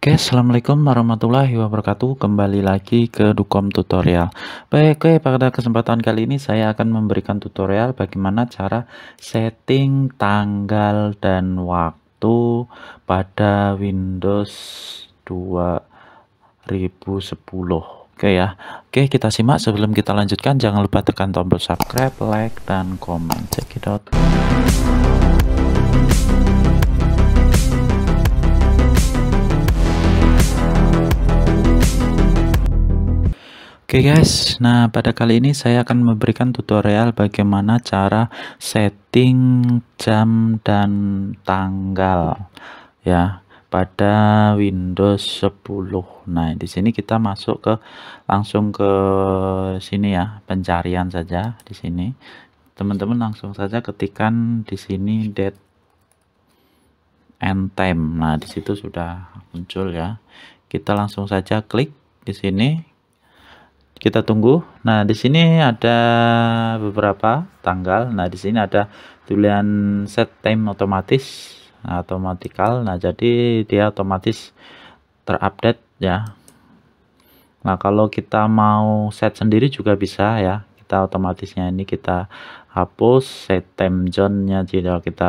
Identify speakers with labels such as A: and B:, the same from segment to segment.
A: Oke, Assalamualaikum warahmatullahi wabarakatuh Kembali lagi ke Dukom Tutorial Baik, oke, pada kesempatan kali ini saya akan memberikan tutorial bagaimana cara setting tanggal dan waktu pada Windows 2010 Oke ya. Oke, kita simak sebelum kita lanjutkan jangan lupa tekan tombol subscribe, like dan komen. Cekidot. it Oke okay guys, nah pada kali ini saya akan memberikan tutorial bagaimana cara setting jam dan tanggal ya pada Windows 10. Nah, di sini kita masuk ke langsung ke sini ya, pencarian saja di sini. Teman-teman langsung saja ketikan di sini date and time. Nah, di situ sudah muncul ya. Kita langsung saja klik di sini kita tunggu. Nah, di sini ada beberapa tanggal. Nah, di sini ada tulian set time otomatis, nah, otomatikal. Nah, jadi dia otomatis terupdate ya. Nah, kalau kita mau set sendiri juga bisa ya. Kita otomatisnya ini kita hapus set time zone-nya jadi kita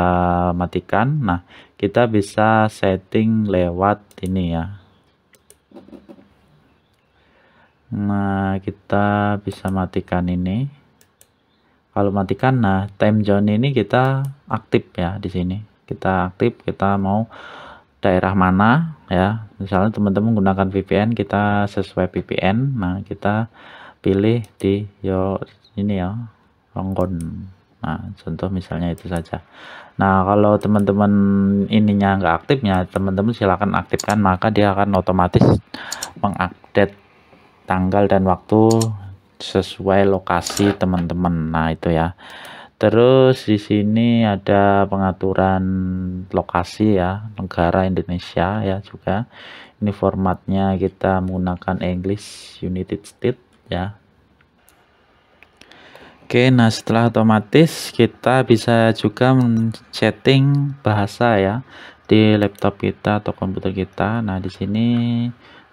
A: matikan. Nah, kita bisa setting lewat ini ya Nah, kita bisa matikan ini. Kalau matikan, nah time zone ini kita aktif ya di sini. Kita aktif, kita mau daerah mana ya. Misalnya teman-teman menggunakan VPN, kita sesuai VPN. Nah, kita pilih di yo ini ya, Ronggon. Nah, contoh misalnya itu saja. Nah, kalau teman-teman ininya nggak aktifnya teman-teman silakan aktifkan, maka dia akan otomatis mengupdate tanggal dan waktu sesuai lokasi teman-teman nah itu ya terus di sini ada pengaturan lokasi ya negara Indonesia ya juga ini formatnya kita menggunakan English United States ya Oke, nah setelah otomatis kita bisa juga setting bahasa ya di laptop kita atau komputer kita. Nah, di sini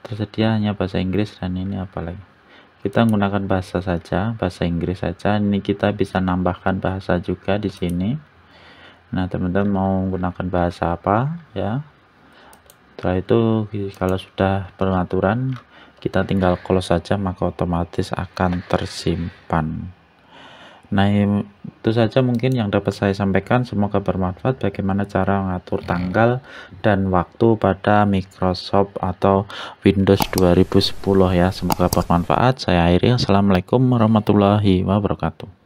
A: tersedia hanya bahasa Inggris dan ini apalagi kita menggunakan bahasa saja bahasa Inggris saja ini kita bisa nambahkan bahasa juga di sini nah teman-teman mau menggunakan bahasa apa ya setelah itu kalau sudah peraturan kita tinggal close saja maka otomatis akan tersimpan Nah, itu saja mungkin yang dapat saya sampaikan. Semoga bermanfaat bagaimana cara mengatur tanggal dan waktu pada Microsoft atau Windows 2010 ya. Semoga bermanfaat. Saya akhiri. Assalamualaikum warahmatullahi wabarakatuh.